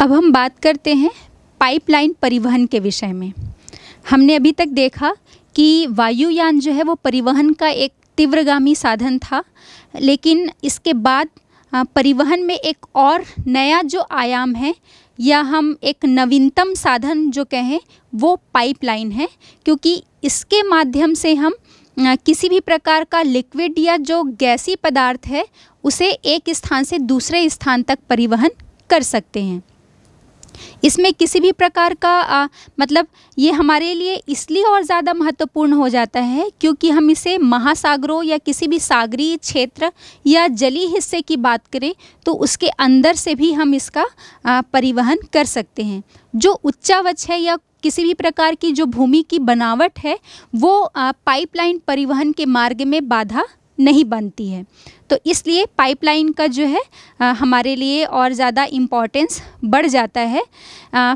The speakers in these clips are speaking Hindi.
अब हम बात करते हैं पाइपलाइन परिवहन के विषय में हमने अभी तक देखा कि वायुयान जो है वो परिवहन का एक तीव्रगामी साधन था लेकिन इसके बाद परिवहन में एक और नया जो आयाम है या हम एक नवीनतम साधन जो कहें वो पाइपलाइन है क्योंकि इसके माध्यम से हम किसी भी प्रकार का लिक्विड या जो गैसी पदार्थ है उसे एक स्थान से दूसरे स्थान तक परिवहन कर सकते हैं इसमें किसी भी प्रकार का आ, मतलब ये हमारे लिए इसलिए और ज़्यादा महत्वपूर्ण हो जाता है क्योंकि हम इसे महासागरों या किसी भी सागरीय क्षेत्र या जली हिस्से की बात करें तो उसके अंदर से भी हम इसका आ, परिवहन कर सकते हैं जो उच्चावच है या किसी भी प्रकार की जो भूमि की बनावट है वो पाइपलाइन परिवहन के मार्ग में बाधा नहीं बनती है तो इसलिए पाइपलाइन का जो है आ, हमारे लिए और ज़्यादा इम्पोर्टेंस बढ़ जाता है आ,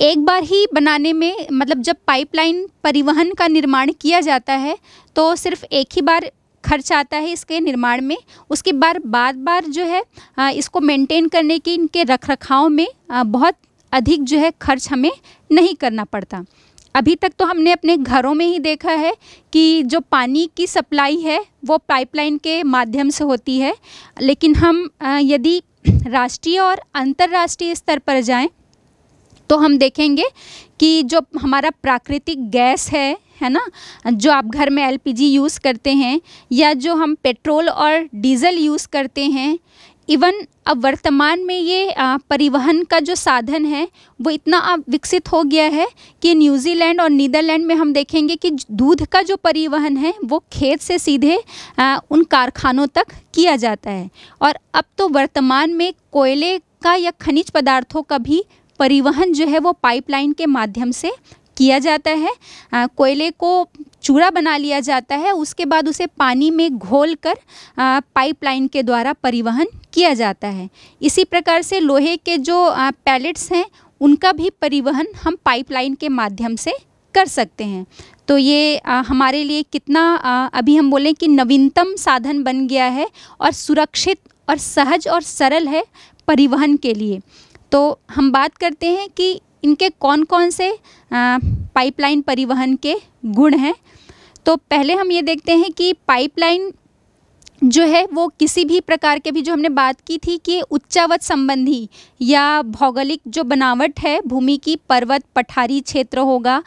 एक बार ही बनाने में मतलब जब पाइपलाइन परिवहन का निर्माण किया जाता है तो सिर्फ एक ही बार खर्च आता है इसके निर्माण में उसके बाद बार बार जो है आ, इसको मेंटेन करने के इनके रख रखाव में आ, बहुत अधिक जो है खर्च हमें नहीं करना पड़ता अभी तक तो हमने अपने घरों में ही देखा है कि जो पानी की सप्लाई है वो पाइपलाइन के माध्यम से होती है लेकिन हम यदि राष्ट्रीय और अंतर्राष्ट्रीय स्तर पर जाएं तो हम देखेंगे कि जो हमारा प्राकृतिक गैस है है ना जो आप घर में एलपीजी यूज़ करते हैं या जो हम पेट्रोल और डीज़ल यूज़ करते हैं इवन अब वर्तमान में ये परिवहन का जो साधन है वो इतना अब विकसित हो गया है कि न्यूजीलैंड और नीदरलैंड में हम देखेंगे कि दूध का जो परिवहन है वो खेत से सीधे उन कारखानों तक किया जाता है और अब तो वर्तमान में कोयले का या खनिज पदार्थों का भी परिवहन जो है वो पाइपलाइन के माध्यम से किया जाता है कोयले को चूरा बना लिया जाता है उसके बाद उसे पानी में घोल कर पाइपलाइन के द्वारा परिवहन किया जाता है इसी प्रकार से लोहे के जो पैलेट्स हैं उनका भी परिवहन हम पाइपलाइन के माध्यम से कर सकते हैं तो ये आ, हमारे लिए कितना आ, अभी हम बोलें कि नवीनतम साधन बन गया है और सुरक्षित और सहज और सरल है परिवहन के लिए तो हम बात करते हैं कि इनके कौन कौन से पाइपलाइन परिवहन के गुण हैं तो पहले हम ये देखते हैं कि पाइपलाइन जो है वो किसी भी प्रकार के भी जो हमने बात की थी कि उच्चावत संबंधी या भौगोलिक जो बनावट है भूमि की पर्वत पठारी क्षेत्र होगा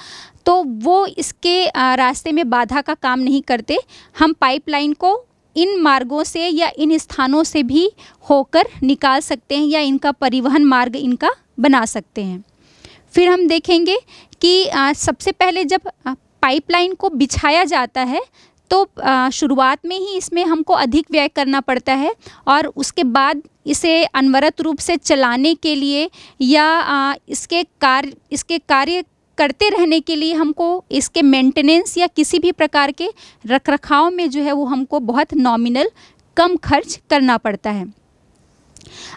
तो वो इसके रास्ते में बाधा का काम नहीं करते हम पाइपलाइन को इन मार्गों से या इन स्थानों से भी होकर निकाल सकते हैं या इनका परिवहन मार्ग इनका बना सकते हैं फिर हम देखेंगे कि सबसे पहले जब पाइपलाइन को बिछाया जाता है तो शुरुआत में ही इसमें हमको अधिक व्यय करना पड़ता है और उसके बाद इसे अनवरत रूप से चलाने के लिए या इसके कार्य इसके कार्य करते रहने के लिए हमको इसके मेंटेनेंस या किसी भी प्रकार के रख रखाव में जो है वो हमको बहुत नॉमिनल कम खर्च करना पड़ता है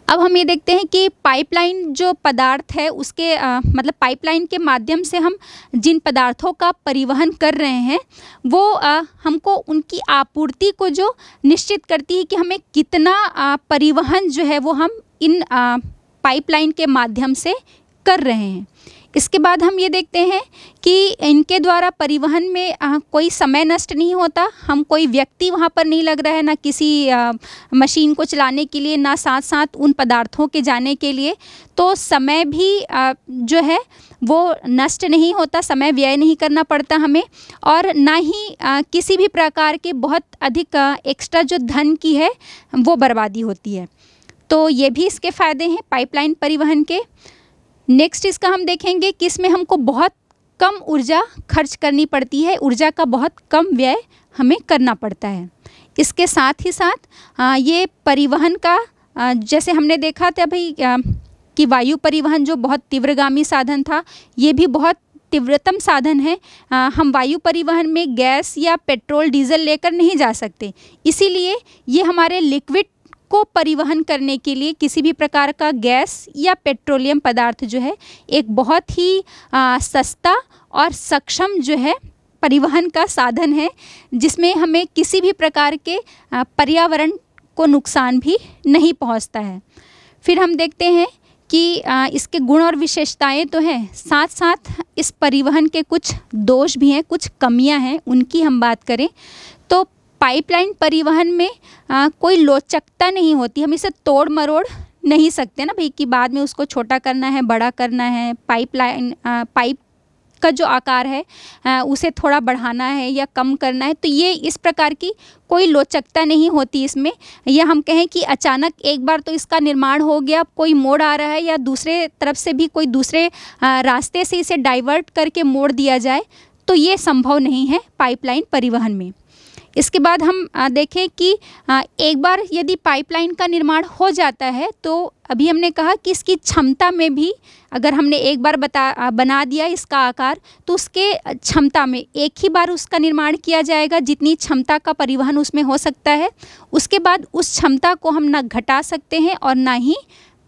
अब हम ये देखते हैं कि पाइपलाइन जो पदार्थ है उसके आ, मतलब पाइपलाइन के माध्यम से हम जिन पदार्थों का परिवहन कर रहे हैं वो आ, हमको उनकी आपूर्ति को जो निश्चित करती है कि हमें कितना आ, परिवहन जो है वो हम इन पाइपलाइन के माध्यम से कर रहे हैं इसके बाद हम ये देखते हैं कि इनके द्वारा परिवहन में आ, कोई समय नष्ट नहीं होता हम कोई व्यक्ति वहाँ पर नहीं लग रहा है ना किसी आ, मशीन को चलाने के लिए ना साथ साथ उन पदार्थों के जाने के लिए तो समय भी आ, जो है वो नष्ट नहीं होता समय व्यय नहीं करना पड़ता हमें और ना ही आ, किसी भी प्रकार के बहुत अधिक एक्स्ट्रा जो धन की है वो बर्बादी होती है तो ये भी इसके फ़ायदे हैं पाइपलाइन परिवहन के नेक्स्ट इसका हम देखेंगे कि इसमें हमको बहुत कम ऊर्जा खर्च करनी पड़ती है ऊर्जा का बहुत कम व्यय हमें करना पड़ता है इसके साथ ही साथ आ, ये परिवहन का आ, जैसे हमने देखा था भाई कि वायु परिवहन जो बहुत तीव्रगामी साधन था ये भी बहुत तीव्रतम साधन है आ, हम वायु परिवहन में गैस या पेट्रोल डीजल लेकर नहीं जा सकते इसीलिए ये हमारे लिक्विड को परिवहन करने के लिए किसी भी प्रकार का गैस या पेट्रोलियम पदार्थ जो है एक बहुत ही आ, सस्ता और सक्षम जो है परिवहन का साधन है जिसमें हमें किसी भी प्रकार के पर्यावरण को नुकसान भी नहीं पहुंचता है फिर हम देखते हैं कि इसके गुण और विशेषताएं तो हैं साथ साथ इस परिवहन के कुछ दोष भी हैं कुछ कमियां हैं उनकी हम बात करें पाइपलाइन परिवहन में आ, कोई लोचकता नहीं होती हम इसे तोड़ मरोड़ नहीं सकते ना भाई कि बाद में उसको छोटा करना है बड़ा करना है पाइपलाइन पाइप का जो आकार है आ, उसे थोड़ा बढ़ाना है या कम करना है तो ये इस प्रकार की कोई लोचकता नहीं होती इसमें या हम कहें कि अचानक एक बार तो इसका निर्माण हो गया कोई मोड़ आ रहा है या दूसरे तरफ से भी कोई दूसरे आ, रास्ते से इसे डाइवर्ट करके मोड़ दिया जाए तो ये संभव नहीं है पाइपलाइन परिवहन में इसके बाद हम देखें कि एक बार यदि पाइपलाइन का निर्माण हो जाता है तो अभी हमने कहा कि इसकी क्षमता में भी अगर हमने एक बार बता बना दिया इसका आकार तो उसके क्षमता में एक ही बार उसका निर्माण किया जाएगा जितनी क्षमता का परिवहन उसमें हो सकता है उसके बाद उस क्षमता को हम ना घटा सकते हैं और ना ही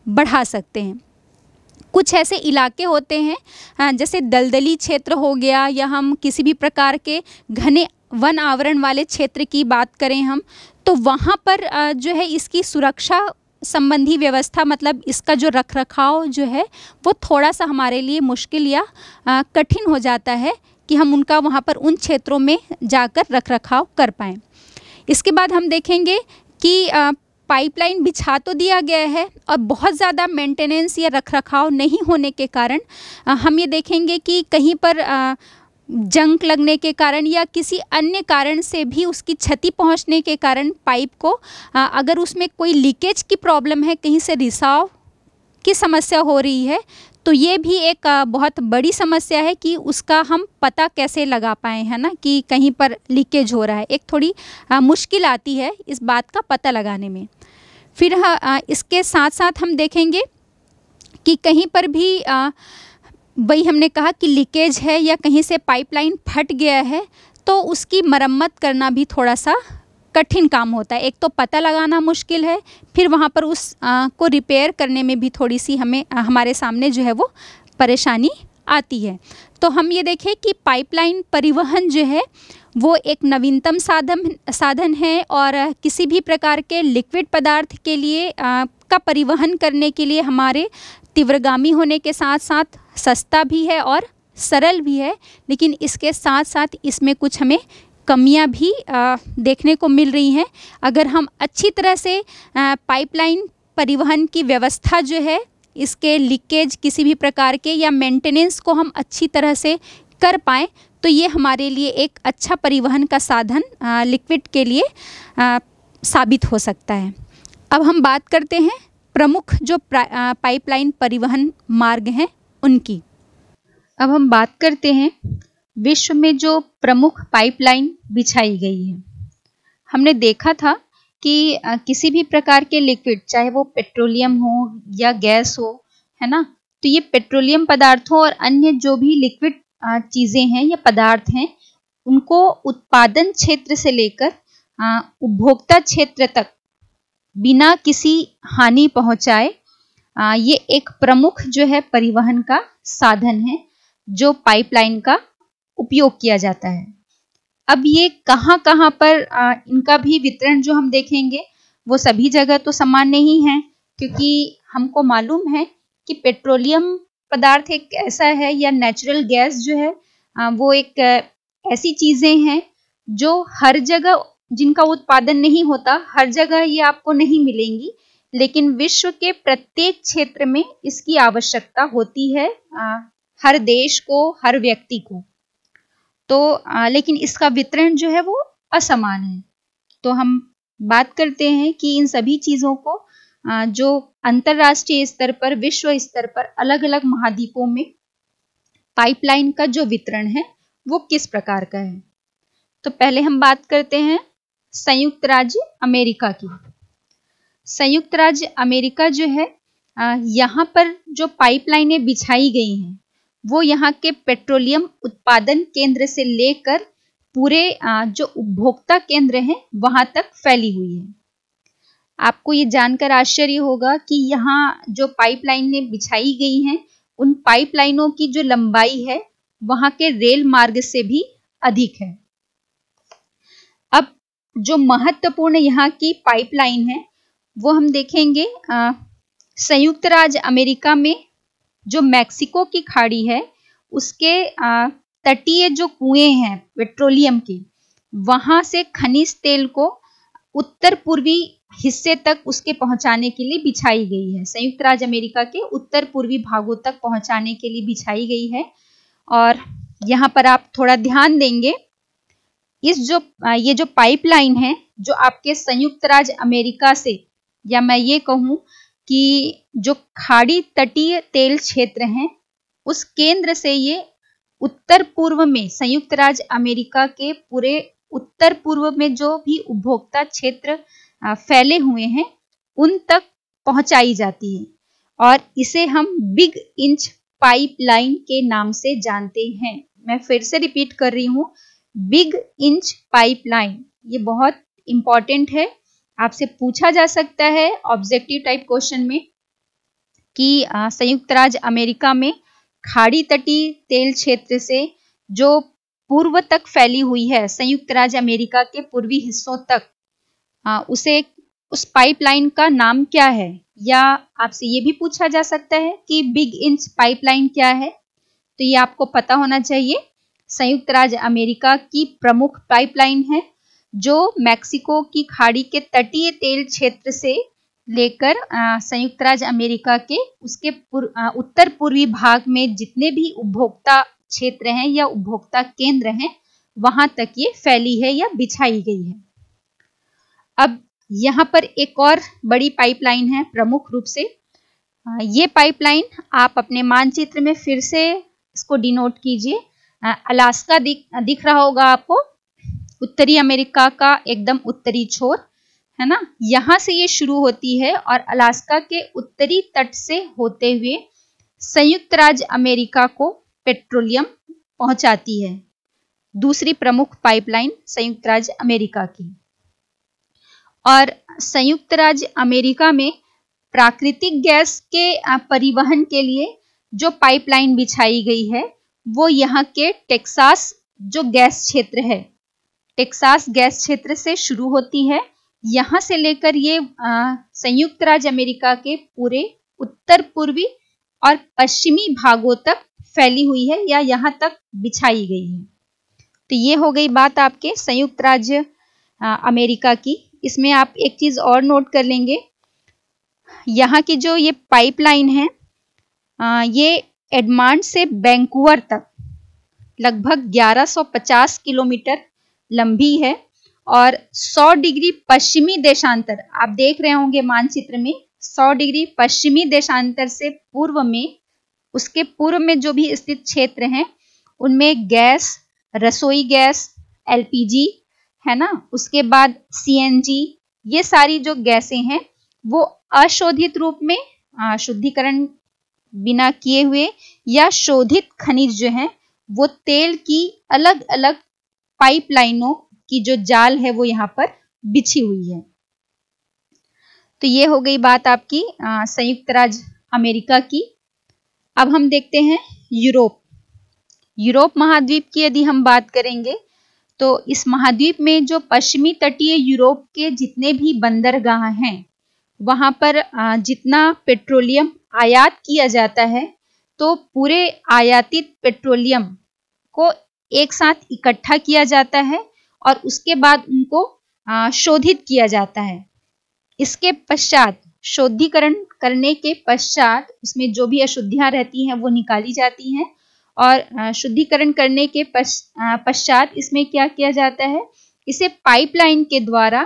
बढ़ा सकते हैं कुछ ऐसे इलाके होते हैं जैसे दलदली क्षेत्र हो गया या हम किसी भी प्रकार के घने वन आवरण वाले क्षेत्र की बात करें हम तो वहाँ पर जो है इसकी सुरक्षा संबंधी व्यवस्था मतलब इसका जो रख रखाव जो है वो थोड़ा सा हमारे लिए मुश्किल या कठिन हो जाता है कि हम उनका वहाँ पर उन क्षेत्रों में जाकर रख रखाव कर पाएँ इसके बाद हम देखेंगे कि पाइपलाइन बिछा तो दिया गया है और बहुत ज़्यादा मेंटेनेंस या रख रखाव नहीं होने के कारण हम ये देखेंगे कि कहीं पर आ, जंक लगने के कारण या किसी अन्य कारण से भी उसकी क्षति पहुंचने के कारण पाइप को अगर उसमें कोई लीकेज की प्रॉब्लम है कहीं से रिसाव की समस्या हो रही है तो ये भी एक बहुत बड़ी समस्या है कि उसका हम पता कैसे लगा पाए है ना कि कहीं पर लीकेज हो रहा है एक थोड़ी मुश्किल आती है इस बात का पता लगाने में फिर इसके साथ साथ हम देखेंगे कि कहीं पर भी वही हमने कहा कि लीकेज है या कहीं से पाइपलाइन फट गया है तो उसकी मरम्मत करना भी थोड़ा सा कठिन काम होता है एक तो पता लगाना मुश्किल है फिर वहाँ पर उस आ, को रिपेयर करने में भी थोड़ी सी हमें आ, हमारे सामने जो है वो परेशानी आती है तो हम ये देखें कि पाइपलाइन परिवहन जो है वो एक नवीनतम साधन साधन है और किसी भी प्रकार के लिक्विड पदार्थ के लिए आ, का परिवहन करने के लिए हमारे तीव्रगामी होने के साथ साथ सस्ता भी है और सरल भी है लेकिन इसके साथ साथ इसमें कुछ हमें कमियां भी आ, देखने को मिल रही हैं अगर हम अच्छी तरह से पाइपलाइन परिवहन की व्यवस्था जो है इसके लीकेज किसी भी प्रकार के या मेंटेनेंस को हम अच्छी तरह से कर पाएँ तो ये हमारे लिए एक अच्छा परिवहन का साधन लिक्विड के लिए आ, साबित हो सकता है अब हम बात करते हैं प्रमुख जो पाइपलाइन परिवहन मार्ग हैं उनकी अब हम बात करते हैं विश्व में जो प्रमुख पाइपलाइन बिछाई गई है हमने देखा था कि किसी भी प्रकार के लिक्विड चाहे वो पेट्रोलियम हो या गैस हो है ना तो ये पेट्रोलियम पदार्थों और अन्य जो भी लिक्विड चीज़ें हैं या पदार्थ हैं उनको उत्पादन क्षेत्र से लेकर उपभोक्ता क्षेत्र तक बिना किसी हानि पहुंचाए ये एक प्रमुख जो है परिवहन का साधन है जो पाइपलाइन का उपयोग किया जाता है अब ये कहां कहां पर आ, इनका भी वितरण जो हम देखेंगे वो सभी जगह तो समान नहीं है क्योंकि हमको मालूम है कि पेट्रोलियम पदार्थ एक ऐसा है या नेचुरल गैस जो है आ, वो एक ऐसी चीज़ें हैं जो हर जगह जिनका उत्पादन नहीं होता हर जगह ये आपको नहीं मिलेंगी लेकिन विश्व के प्रत्येक क्षेत्र में इसकी आवश्यकता होती है आ, हर देश को हर व्यक्ति को तो आ, लेकिन इसका वितरण जो है वो असमान है तो हम बात करते हैं कि इन सभी चीज़ों को आ, जो अंतरराष्ट्रीय स्तर पर विश्व स्तर पर अलग अलग महाद्वीपों में पाइपलाइन का जो वितरण है वो किस प्रकार का है तो पहले हम बात करते हैं संयुक्त राज्य अमेरिका की संयुक्त राज्य अमेरिका जो है यहाँ पर जो पाइपलाइनें बिछाई गई हैं वो यहाँ के पेट्रोलियम उत्पादन केंद्र से लेकर पूरे जो उपभोक्ता केंद्र हैं वहां तक फैली हुई है आपको ये जानकर आश्चर्य होगा कि यहाँ जो पाइपलाइनें बिछाई गई हैं उन पाइपलाइनों की जो लंबाई है वहां के रेल मार्ग से भी अधिक है जो महत्वपूर्ण यहाँ की पाइपलाइन है वो हम देखेंगे संयुक्त राज्य अमेरिका में जो मैक्सिको की खाड़ी है उसके तटीय जो कुएं हैं पेट्रोलियम के वहां से खनिज तेल को उत्तर पूर्वी हिस्से तक उसके पहुंचाने के लिए बिछाई गई है संयुक्त राज्य अमेरिका के उत्तर पूर्वी भागों तक पहुंचाने के लिए बिछाई गई है और यहाँ पर आप थोड़ा ध्यान देंगे इस जो ये जो पाइपलाइन है जो आपके संयुक्त राज्य अमेरिका से या मैं ये कहूँ कि जो खाड़ी तटीय तेल क्षेत्र है उस केंद्र से ये उत्तर पूर्व में संयुक्त राज्य अमेरिका के पूरे उत्तर पूर्व में जो भी उपभोक्ता क्षेत्र फैले हुए हैं उन तक पहुंचाई जाती है और इसे हम बिग इंच पाइपलाइन के नाम से जानते हैं मैं फिर से रिपीट कर रही हूँ बिग इंच पाइपलाइन ये बहुत इंपॉर्टेंट है आपसे पूछा जा सकता है ऑब्जेक्टिव टाइप क्वेश्चन में कि संयुक्त राज्य अमेरिका में खाड़ी तटी तेल क्षेत्र से जो पूर्व तक फैली हुई है संयुक्त राज्य अमेरिका के पूर्वी हिस्सों तक आ, उसे उस पाइपलाइन का नाम क्या है या आपसे ये भी पूछा जा सकता है कि बिग इंच पाइपलाइन क्या है तो ये आपको पता होना चाहिए संयुक्त राज्य अमेरिका की प्रमुख पाइपलाइन है जो मैक्सिको की खाड़ी के तटीय तेल क्षेत्र से लेकर संयुक्त राज्य अमेरिका के उसके पुर, आ, उत्तर पूर्वी भाग में जितने भी उपभोक्ता क्षेत्र हैं या उपभोक्ता केंद्र हैं वहां तक ये फैली है या बिछाई गई है अब यहाँ पर एक और बड़ी पाइपलाइन है प्रमुख रूप से ये पाइपलाइन आप अपने मानचित्र में फिर से इसको डिनोट कीजिए अलास्का दिख दिख रहा होगा आपको उत्तरी अमेरिका का एकदम उत्तरी छोर है ना यहाँ से ये शुरू होती है और अलास्का के उत्तरी तट से होते हुए संयुक्त राज्य अमेरिका को पेट्रोलियम पहुंचाती है दूसरी प्रमुख पाइपलाइन संयुक्त राज्य अमेरिका की और संयुक्त राज्य अमेरिका में प्राकृतिक गैस के परिवहन के लिए जो पाइपलाइन बिछाई गई है वो यहाँ के टेक्सास जो गैस क्षेत्र है टेक्सास गैस क्षेत्र से शुरू होती है यहां से लेकर ये संयुक्त राज्य अमेरिका के पूरे उत्तर पूर्वी और पश्चिमी भागों तक फैली हुई है या यहाँ तक बिछाई गई है तो ये हो गई बात आपके संयुक्त राज्य अमेरिका की इसमें आप एक चीज और नोट कर लेंगे यहाँ की जो ये पाइपलाइन है आ, ये एडमांड से बैंकुवर तक लगभग 1150 किलोमीटर लंबी है और 100 डिग्री पश्चिमी देशांतर आप देख रहे होंगे मानचित्र में 100 डिग्री पश्चिमी देशांतर से पूर्व में उसके पूर्व में जो भी स्थित क्षेत्र हैं उनमें गैस रसोई गैस एलपीजी है ना उसके बाद सीएनजी ये सारी जो गैसें हैं वो अशोधित रूप में शुद्धिकरण बिना किए हुए या शोधित खनिज जो है वो तेल की अलग अलग पाइपलाइनों की जो जाल है वो यहाँ पर बिछी हुई है तो ये हो गई बात आपकी संयुक्त राज्य अमेरिका की अब हम देखते हैं यूरोप यूरोप महाद्वीप की यदि हम बात करेंगे तो इस महाद्वीप में जो पश्चिमी तटीय यूरोप के जितने भी बंदरगाह हैं वहां पर जितना पेट्रोलियम आयात किया जाता है तो पूरे आयातित पेट्रोलियम को एक साथ इकट्ठा किया जाता है और उसके बाद उनको शोधित किया जाता है इसके पश्चात शोधीकरण करने के पश्चात उसमें जो भी अशुद्धियां रहती हैं वो निकाली जाती हैं और शुद्धिकरण करने के पश्चात इसमें क्या किया जाता है इसे पाइपलाइन के द्वारा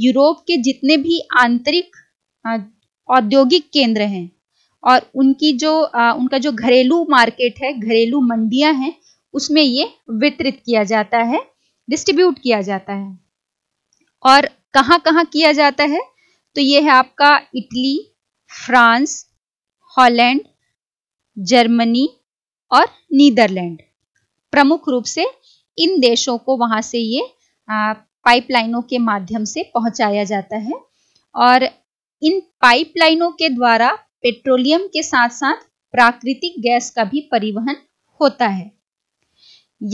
यूरोप के जितने भी आंतरिक औद्योगिक केंद्र हैं और उनकी जो आ, उनका जो घरेलू मार्केट है घरेलू मंडियां हैं उसमें ये वितरित किया जाता है डिस्ट्रीब्यूट किया जाता है और कहाँ कहाँ किया जाता है तो ये है आपका इटली फ्रांस हॉलैंड जर्मनी और नीदरलैंड प्रमुख रूप से इन देशों को वहां से ये पाइपलाइनों के माध्यम से पहुंचाया जाता है और इन पाइपलाइनों के द्वारा पेट्रोलियम के साथ साथ प्राकृतिक गैस का भी परिवहन होता है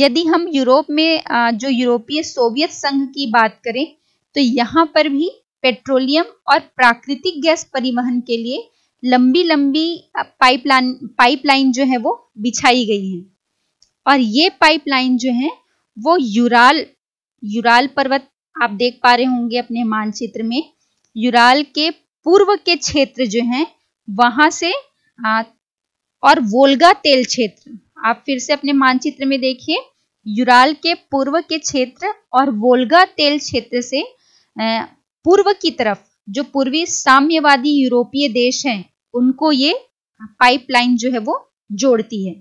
यदि हम यूरोप में जो यूरोपीय सोवियत संघ की बात करें तो यहाँ पर भी पेट्रोलियम और प्राकृतिक गैस परिवहन के लिए लंबी लंबी पाइपलाइन पाइपलाइन जो है वो बिछाई गई है और ये पाइपलाइन जो है वो यूराल यूराल पर्वत आप देख पा रहे होंगे अपने मानचित्र में यूराल के पूर्व के क्षेत्र जो हैं वहां से आ, और वोल्गा तेल क्षेत्र आप फिर से अपने मानचित्र में देखिए यूराल के पूर्व के क्षेत्र और वोल्गा तेल क्षेत्र से पूर्व की तरफ जो पूर्वी साम्यवादी यूरोपीय देश हैं उनको ये पाइपलाइन जो है वो जोड़ती है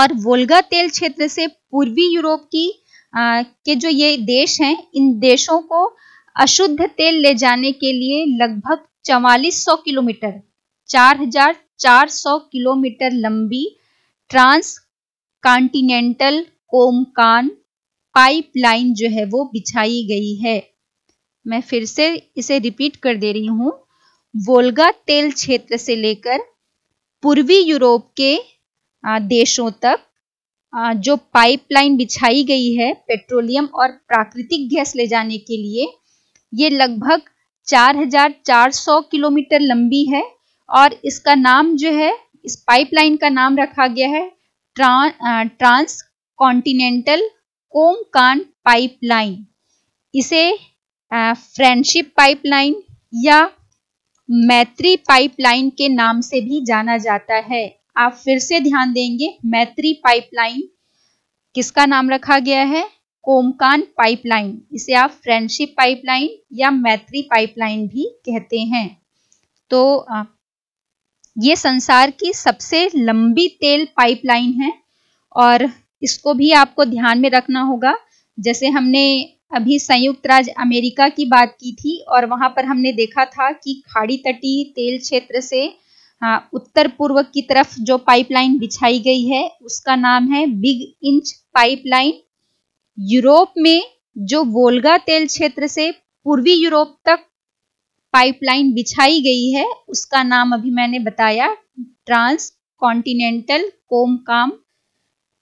और वोल्गा तेल क्षेत्र से पूर्वी यूरोप की आ, के जो ये देश हैं इन देशों को अशुद्ध तेल ले जाने के लिए लगभग 4400 किलोमीटर 4400 किलोमीटर लंबी ट्रांस कॉन्टिनेंटल कोमकान पाइपलाइन जो है वो बिछाई गई है मैं फिर से इसे रिपीट कर दे रही हूं वोल्गा तेल क्षेत्र से लेकर पूर्वी यूरोप के देशों तक जो पाइपलाइन बिछाई गई है पेट्रोलियम और प्राकृतिक गैस ले जाने के लिए ये लगभग 4,400 किलोमीटर लंबी है और इसका नाम जो है इस पाइपलाइन का नाम रखा गया है ट्रां ट्रांस कॉन्टिनेंटल कोमकान पाइपलाइन इसे फ्रेंडशिप पाइपलाइन या मैत्री पाइपलाइन के नाम से भी जाना जाता है आप फिर से ध्यान देंगे मैत्री पाइपलाइन किसका नाम रखा गया है कोमकान पाइपलाइन इसे आप फ्रेंडशिप पाइपलाइन या मैत्री पाइपलाइन भी कहते हैं तो ये संसार की सबसे लंबी तेल पाइपलाइन है और इसको भी आपको ध्यान में रखना होगा जैसे हमने अभी संयुक्त राज्य अमेरिका की बात की थी और वहां पर हमने देखा था कि खाड़ी तटीय तेल क्षेत्र से उत्तर पूर्व की तरफ जो पाइपलाइन बिछाई गई है उसका नाम है बिग इंच पाइपलाइन यूरोप में जो वोल्गा तेल क्षेत्र से पूर्वी यूरोप तक पाइपलाइन बिछाई गई है उसका नाम अभी मैंने बताया ट्रांस कॉन्टिनेंटल कोमकाम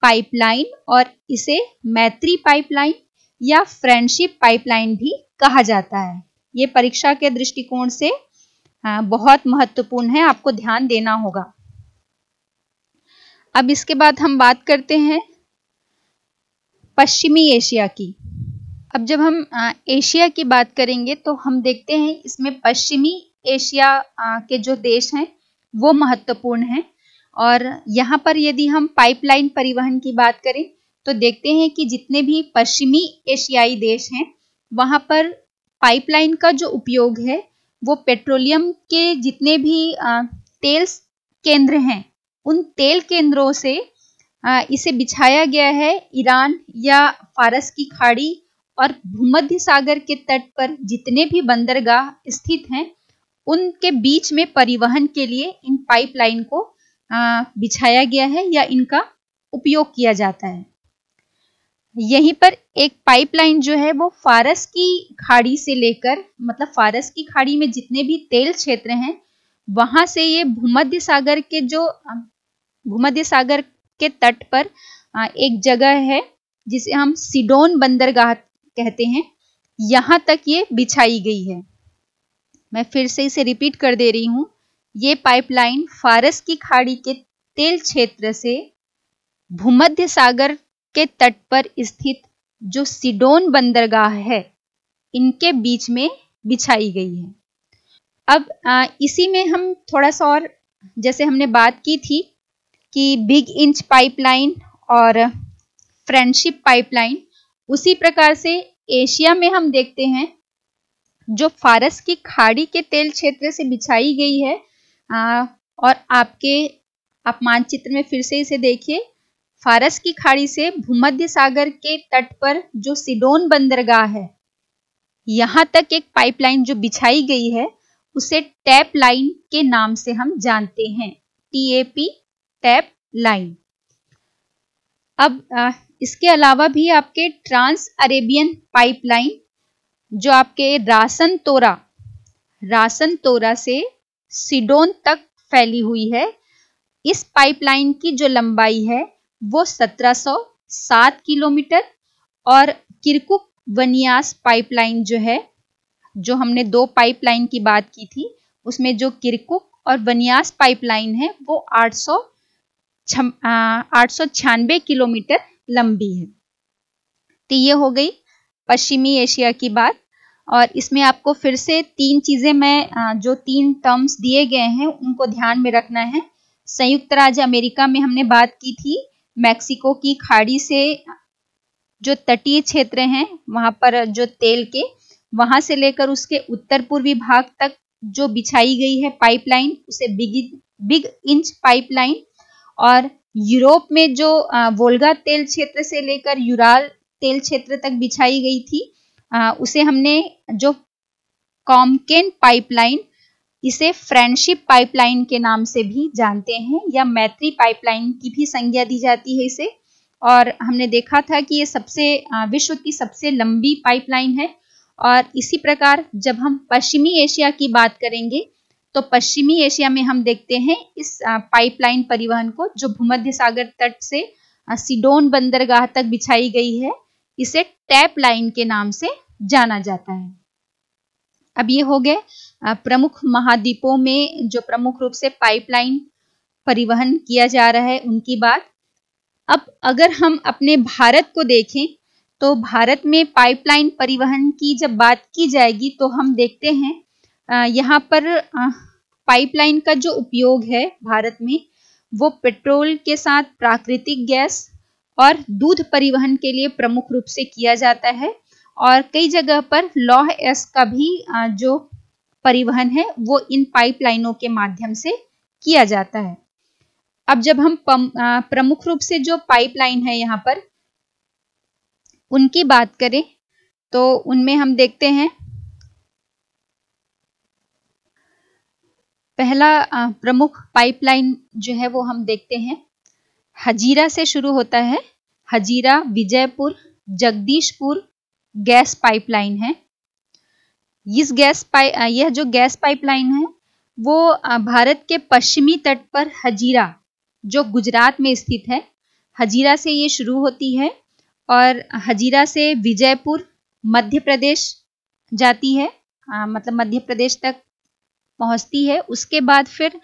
पाइपलाइन और इसे मैत्री पाइपलाइन या फ्रेंडशिप पाइपलाइन भी कहा जाता है ये परीक्षा के दृष्टिकोण से बहुत महत्वपूर्ण है आपको ध्यान देना होगा अब इसके बाद हम बात करते हैं पश्चिमी एशिया की अब जब हम एशिया की बात करेंगे तो हम देखते हैं इसमें पश्चिमी एशिया के जो देश हैं वो महत्वपूर्ण हैं और यहाँ पर यदि हम पाइपलाइन परिवहन की बात करें तो देखते हैं कि जितने भी पश्चिमी एशियाई देश हैं वहाँ पर पाइपलाइन का जो उपयोग है वो पेट्रोलियम के जितने भी तेल केंद्र हैं उन तेल केंद्रों से इसे बिछाया गया है ईरान या फारस की खाड़ी और भूमध्य सागर के तट पर जितने भी बंदरगाह स्थित हैं उनके बीच में परिवहन के लिए इन पाइपलाइन को बिछाया गया है या इनका उपयोग किया जाता है यहीं पर एक पाइपलाइन जो है वो फारस की खाड़ी से लेकर मतलब फारस की खाड़ी में जितने भी तेल क्षेत्र हैं वहां से ये भूमध्य सागर के जो भूमध्य सागर के तट पर एक जगह है जिसे हम सिडोन बंदरगाह कहते हैं यहां तक ये बिछाई गई है मैं फिर से इसे रिपीट कर दे रही हूं ये पाइपलाइन फारस की खाड़ी के तेल क्षेत्र से भूमध्य सागर के तट पर स्थित जो सिडोन बंदरगाह है इनके बीच में बिछाई गई है अब इसी में हम थोड़ा सा और जैसे हमने बात की थी कि बिग इंच पाइपलाइन और फ्रेंडशिप पाइपलाइन उसी प्रकार से एशिया में हम देखते हैं जो फारस की खाड़ी के तेल क्षेत्र से बिछाई गई है आ, और आपके आप मानचित्र में फिर से इसे देखिए फारस की खाड़ी से भूमध्य सागर के तट पर जो सिडोन बंदरगाह है यहां तक एक पाइपलाइन जो बिछाई गई है उसे टैप लाइन के नाम से हम जानते हैं T A P tap line अब इसके अलावा भी आपके ट्रांस अरेबियन पाइपलाइन जो आपके रासन तोरा रासन तोरा से सिडोन तक फैली हुई है इस पाइपलाइन की जो लंबाई है वो 1707 किलोमीटर और किरकुक वनियास पाइपलाइन जो है जो हमने दो पाइपलाइन की बात की थी उसमें जो किरकुक और वनियास पाइपलाइन है वो आठ किलोमीटर लंबी है तो ये हो गई पश्चिमी एशिया की बात और इसमें आपको फिर से तीन चीज़ें मैं जो तीन टर्म्स दिए गए हैं उनको ध्यान में रखना है संयुक्त राज्य अमेरिका में हमने बात की थी मैक्सिको की खाड़ी से जो तटीय क्षेत्र हैं वहां पर जो तेल के वहां से लेकर उसके उत्तर पूर्वी भाग तक जो बिछाई गई है पाइपलाइन उसे बिग बिग इंच पाइपलाइन और यूरोप में जो वोल्गा तेल क्षेत्र से लेकर यूराल तेल क्षेत्र तक बिछाई गई थी उसे हमने जो कॉमकेन पाइपलाइन इसे फ्रेंडशिप पाइपलाइन के नाम से भी जानते हैं या मैत्री पाइपलाइन की भी संज्ञा दी जाती है इसे और हमने देखा था कि ये सबसे विश्व की सबसे लंबी पाइपलाइन है और इसी प्रकार जब हम पश्चिमी एशिया की बात करेंगे तो पश्चिमी एशिया में हम देखते हैं इस पाइपलाइन परिवहन को जो भूमध्य सागर तट से सिडोन बंदरगाह तक बिछाई गई है इसे टैप लाइन के नाम से जाना जाता है अब ये हो गए प्रमुख महाद्वीपों में जो प्रमुख रूप से पाइपलाइन परिवहन किया जा रहा है उनकी बात अब अगर हम अपने भारत को देखें तो भारत में पाइपलाइन परिवहन की जब बात की जाएगी तो हम देखते हैं यहाँ पर पाइपलाइन का जो उपयोग है भारत में वो पेट्रोल के साथ प्राकृतिक गैस और दूध परिवहन के लिए प्रमुख रूप से किया जाता है और कई जगह पर लौह एस का भी जो परिवहन है वो इन पाइपलाइनों के माध्यम से किया जाता है अब जब हम प्रमुख रूप से जो पाइपलाइन है यहाँ पर उनकी बात करें तो उनमें हम देखते हैं पहला प्रमुख पाइपलाइन जो है वो हम देखते हैं हजीरा से शुरू होता है हजीरा विजयपुर जगदीशपुर गैस पाइपलाइन है इस गैस पाइप यह जो गैस पाइपलाइन है वो भारत के पश्चिमी तट पर हजीरा जो गुजरात में स्थित है हजीरा से ये शुरू होती है और हजीरा से विजयपुर मध्य प्रदेश जाती है आ, मतलब मध्य प्रदेश तक पहुंचती है उसके बाद फिर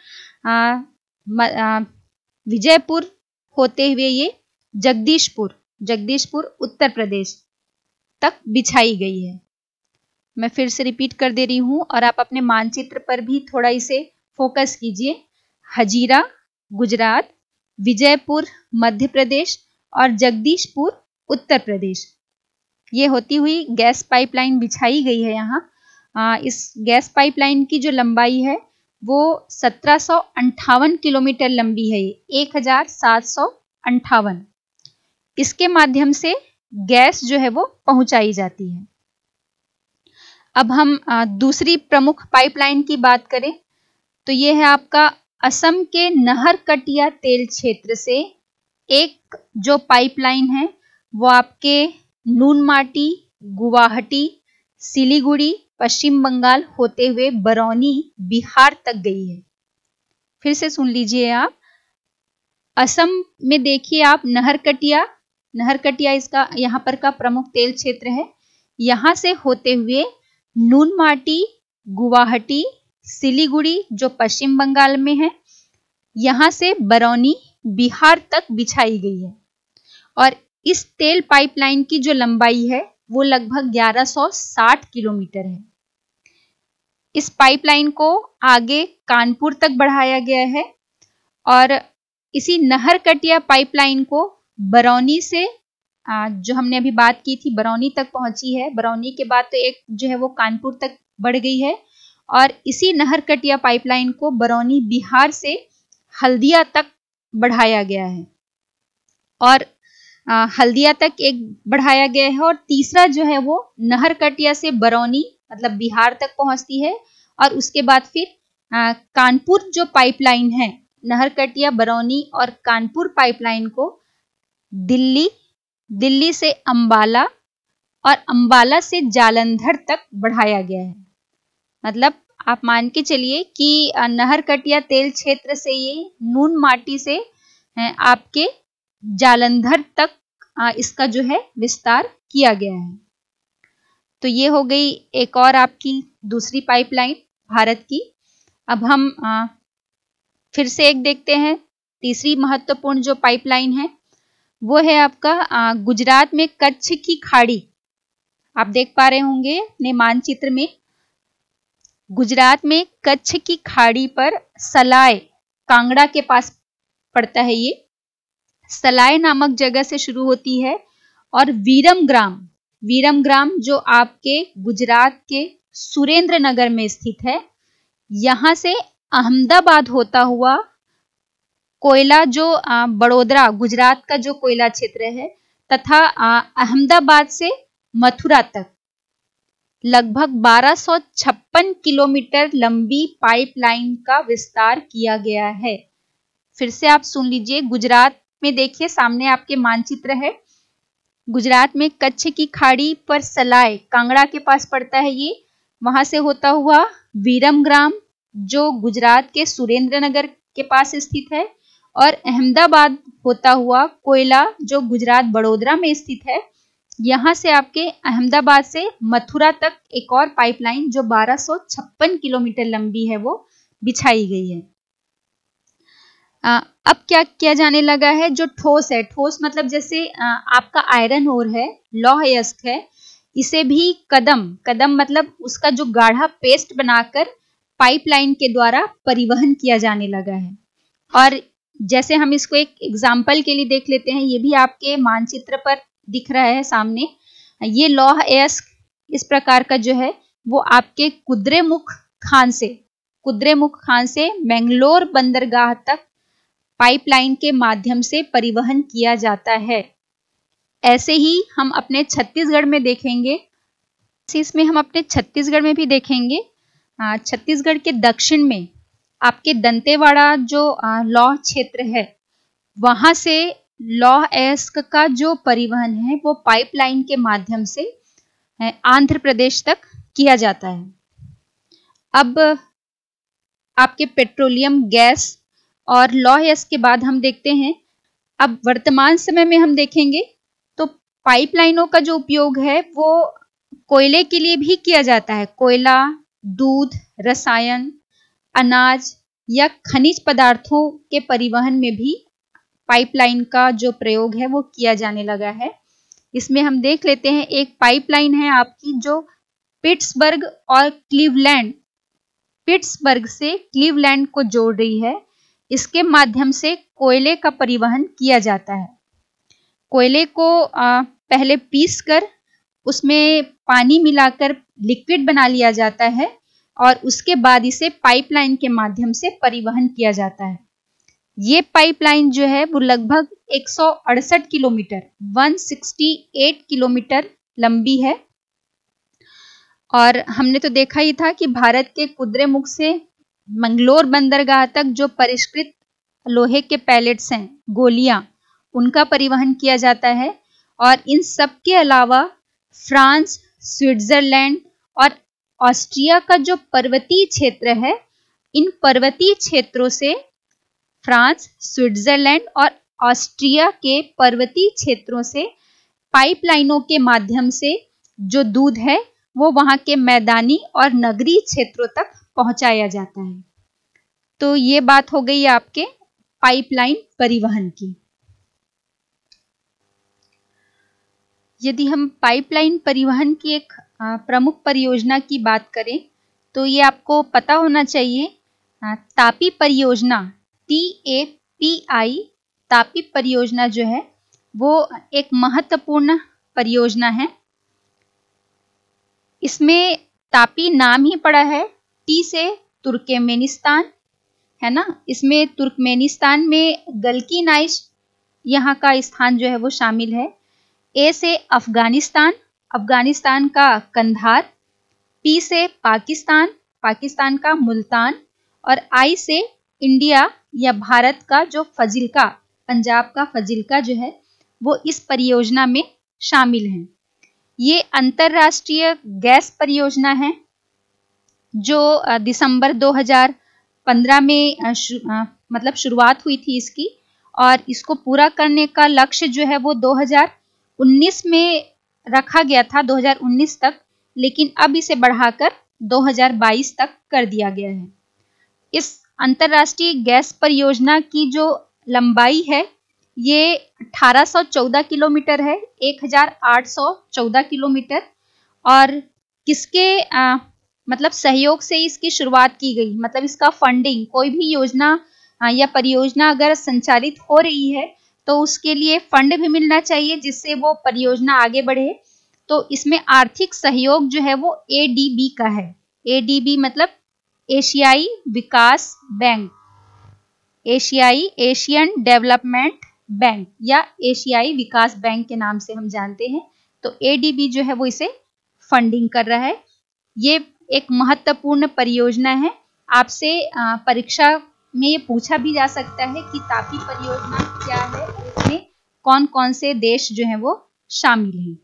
विजयपुर होते हुए ये जगदीशपुर जगदीशपुर उत्तर प्रदेश तक बिछाई गई है मैं फिर से रिपीट कर दे रही हूँ और आप अपने मानचित्र पर भी थोड़ा इसे फोकस कीजिए हजीरा गुजरात विजयपुर मध्य प्रदेश और जगदीशपुर उत्तर प्रदेश ये होती हुई गैस पाइपलाइन बिछाई गई है यहाँ इस गैस पाइपलाइन की जो लंबाई है वो सत्रह किलोमीटर लंबी है एक हजार इसके माध्यम से गैस जो है वो पहुंचाई जाती है अब हम दूसरी प्रमुख पाइपलाइन की बात करें तो ये है आपका असम के नहर कटिया तेल क्षेत्र से एक जो पाइपलाइन है वो आपके नूनमाटी गुवाहाटी सिलीगुड़ी पश्चिम बंगाल होते हुए बरौनी बिहार तक गई है फिर से सुन लीजिए आप असम में देखिए आप नहरकटिया नहरकटिया इसका यहाँ पर का प्रमुख तेल क्षेत्र है यहां से होते हुए नूनमाटी गुवाहाटी सिलीगुड़ी जो पश्चिम बंगाल में है यहां से बरौनी बिहार तक बिछाई गई है और इस तेल पाइपलाइन की जो लंबाई है वो लगभग 1160 किलोमीटर है इस पाइपलाइन को आगे कानपुर तक बढ़ाया गया है और इसी नहर कटिया पाइपलाइन को बरौनी से जो हमने अभी बात की थी बरौनी तक पहुंची है बरौनी के बाद तो एक जो है वो कानपुर तक बढ़ गई है और इसी नहर कटिया पाइपलाइन को बरौनी बिहार से हल्दिया तक बढ़ाया गया है और आ, हल्दिया तक एक बढ़ाया गया है और तीसरा जो है वो नहर कटिया से बरौनी मतलब बिहार तक पहुंचती है और उसके बाद फिर आ, कानपुर जो पाइपलाइन है नहर कटिया बरौनी और कानपुर पाइपलाइन को दिल्ली दिल्ली से अंबाला और अंबाला से जालंधर तक बढ़ाया गया है मतलब आप मान के चलिए कि नहर कटिया तेल क्षेत्र से ये नून माटी से आपके जालंधर तक इसका जो है विस्तार किया गया है तो ये हो गई एक और आपकी दूसरी पाइपलाइन भारत की अब हम आ, फिर से एक देखते हैं तीसरी महत्वपूर्ण जो पाइपलाइन है वो है आपका आ, गुजरात में कच्छ की खाड़ी आप देख पा रहे होंगे अपने मानचित्र में गुजरात में कच्छ की खाड़ी पर सलाय कांगड़ा के पास पड़ता है ये सलाय नामक जगह से शुरू होती है और वीरम ग्राम वीरम ग्राम जो आपके गुजरात के सुरेंद्र नगर में स्थित है यहाँ से अहमदाबाद होता हुआ कोयला जो बड़ोदरा गुजरात का जो कोयला क्षेत्र है तथा अहमदाबाद से मथुरा तक लगभग 1256 किलोमीटर लंबी पाइपलाइन का विस्तार किया गया है फिर से आप सुन लीजिए गुजरात में देखिए सामने आपके मानचित्र है गुजरात में कच्छ की खाड़ी पर सलाय कांगड़ा के पास पड़ता है ये वहां से होता हुआ वीरम ग्राम जो गुजरात के सुरेंद्रनगर के पास स्थित है और अहमदाबाद होता हुआ कोयला जो गुजरात बड़ोदरा में स्थित है यहाँ से आपके अहमदाबाद से मथुरा तक एक और पाइपलाइन जो 1256 किलोमीटर लंबी है वो बिछाई गई है अब क्या किया जाने लगा है जो ठोस है ठोस मतलब जैसे आपका आयरन ओर है लौह यस्क है इसे भी कदम कदम मतलब उसका जो गाढ़ा पेस्ट बनाकर पाइपलाइन के द्वारा परिवहन किया जाने लगा है और जैसे हम इसको एक एग्जाम्पल के लिए देख लेते हैं ये भी आपके मानचित्र पर दिख रहा है सामने ये लौह एस्क इस प्रकार का जो है वो आपके कुद्रेमुख खान से कुद्रेमुख खान से मैंगलोर बंदरगाह तक पाइपलाइन के माध्यम से परिवहन किया जाता है ऐसे ही हम अपने छत्तीसगढ़ में देखेंगे इसमें हम अपने छत्तीसगढ़ में भी देखेंगे छत्तीसगढ़ के दक्षिण में आपके दंतेवाड़ा जो लौह क्षेत्र है वहां से लौह एस्क का जो परिवहन है वो पाइपलाइन के माध्यम से आंध्र प्रदेश तक किया जाता है अब आपके पेट्रोलियम गैस और लॉ यस के बाद हम देखते हैं अब वर्तमान समय में हम देखेंगे तो पाइपलाइनों का जो उपयोग है वो कोयले के लिए भी किया जाता है कोयला दूध रसायन अनाज या खनिज पदार्थों के परिवहन में भी पाइपलाइन का जो प्रयोग है वो किया जाने लगा है इसमें हम देख लेते हैं एक पाइपलाइन है आपकी जो पिट्सबर्ग और क्लीवलैंड पिट्सबर्ग से क्लीवलैंड को जोड़ रही है इसके माध्यम से कोयले का परिवहन किया जाता है कोयले को पहले पीस कर उसमें पानी मिलाकर लिक्विड बना लिया जाता है और उसके बाद इसे पाइपलाइन के माध्यम से परिवहन किया जाता है ये पाइपलाइन जो है वो लगभग एक किलोमीटर 168 किलोमीटर लंबी है और हमने तो देखा ही था कि भारत के कुद्रेमुख से मंगलोर बंदरगाह तक जो परिष्कृत लोहे के पैलेट्स हैं गोलियां उनका परिवहन किया जाता है और इन सब के अलावा फ्रांस स्विट्जरलैंड और ऑस्ट्रिया का जो पर्वतीय क्षेत्र है इन पर्वतीय क्षेत्रों से फ्रांस स्विट्जरलैंड और ऑस्ट्रिया के पर्वतीय क्षेत्रों से पाइपलाइनों के माध्यम से जो दूध है वो वहाँ के मैदानी और नगरीय क्षेत्रों तक पहुंचाया जाता है तो ये बात हो गई आपके पाइपलाइन परिवहन की यदि हम पाइपलाइन परिवहन की एक प्रमुख परियोजना की बात करें तो ये आपको पता होना चाहिए तापी परियोजना T A P I Tapi परियोजना जो है वो एक महत्वपूर्ण परियोजना है इसमें तापी नाम ही पड़ा है टी से तुर्कमेनिस्तान है ना इसमें तुर्कमेनिस्तान में नाइश यहाँ का स्थान जो है वो शामिल है ए से अफगानिस्तान अफगानिस्तान का कंधार पी से पाकिस्तान पाकिस्तान का मुल्तान और आई से इंडिया या भारत का जो फजिलका पंजाब का फजिलका जो है वो इस परियोजना में शामिल हैं ये अंतर्राष्ट्रीय गैस परियोजना है जो दिसंबर 2015 में शु, आ, मतलब शुरुआत हुई थी इसकी और इसको पूरा करने का लक्ष्य जो है वो 2019 में रखा गया था 2019 तक लेकिन अब इसे बढ़ाकर 2022 तक कर दिया गया है इस अंतर्राष्ट्रीय गैस परियोजना की जो लंबाई है ये 1814 किलोमीटर है 1814 किलोमीटर और किसके मतलब सहयोग से इसकी शुरुआत की गई मतलब इसका फंडिंग कोई भी योजना या परियोजना अगर संचालित हो रही है तो उसके लिए फंड भी मिलना चाहिए जिससे वो परियोजना आगे बढ़े तो इसमें आर्थिक सहयोग जो है वो ए का है ए मतलब एशियाई विकास बैंक एशियाई एशियन डेवलपमेंट बैंक या एशियाई विकास बैंक के नाम से हम जानते हैं तो ए जो है वो इसे फंडिंग कर रहा है ये एक महत्वपूर्ण परियोजना है आपसे परीक्षा में ये पूछा भी जा सकता है कि तापी परियोजना क्या है इसमें कौन कौन से देश जो है वो शामिल हैं